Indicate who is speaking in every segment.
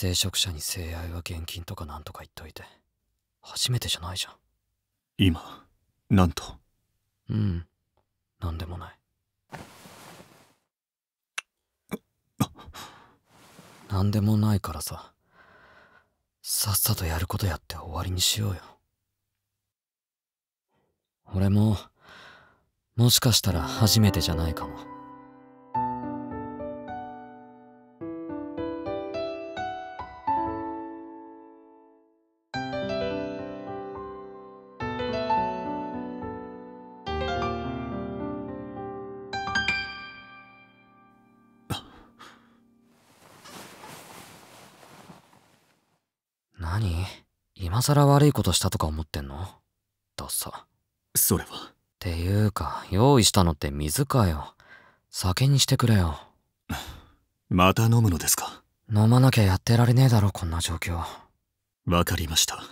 Speaker 1: 聖職者に性愛は現金とかなんとか言っといて初めてじゃないじゃん
Speaker 2: 今なんとうん
Speaker 1: なんでもないなんでもないからささっさとやることやって終わりにしようよ俺ももしかしたら初めてじゃないかも。何今更悪いことしたとか思ってんのダッサそれはっていうか用意したのって水かよ酒にしてくれよまた飲むのですか飲まなきゃやってられねえだろこんな状況
Speaker 2: わかりました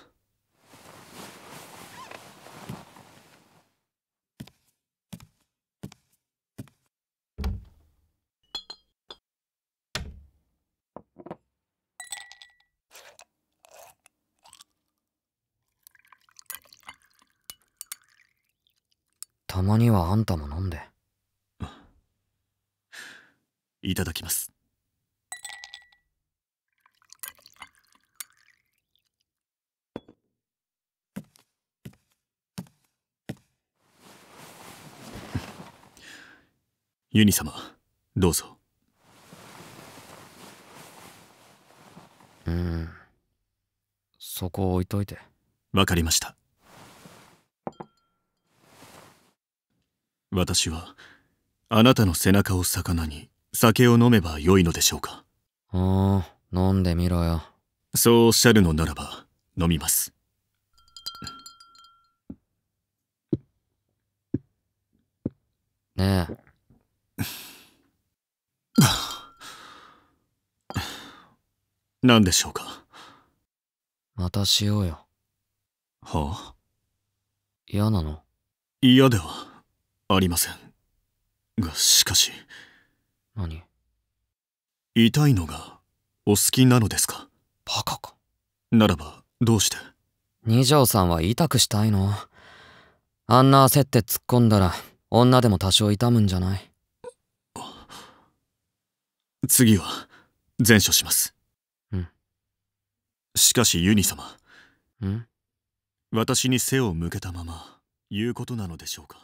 Speaker 1: たまにはあんたも飲んで
Speaker 2: いただきます ユニ様どうぞうんそこ置いといてわかりました私はあなたの背中を魚に酒を飲めばよいのでしょうかああ飲んでみろよそうおっしゃるのならば飲みますねえ何でしょうかまたしようよはあ嫌なの嫌ではありませんがしかし何痛いのがお好きなのですかバカかならばどうして二条さんは痛くした
Speaker 1: いのあんな焦って突っ込んだら女でも多少痛むんじゃない
Speaker 2: 次は前処しますうんしかしユニ様ん私に背を向けたまま言うことなのでしょうか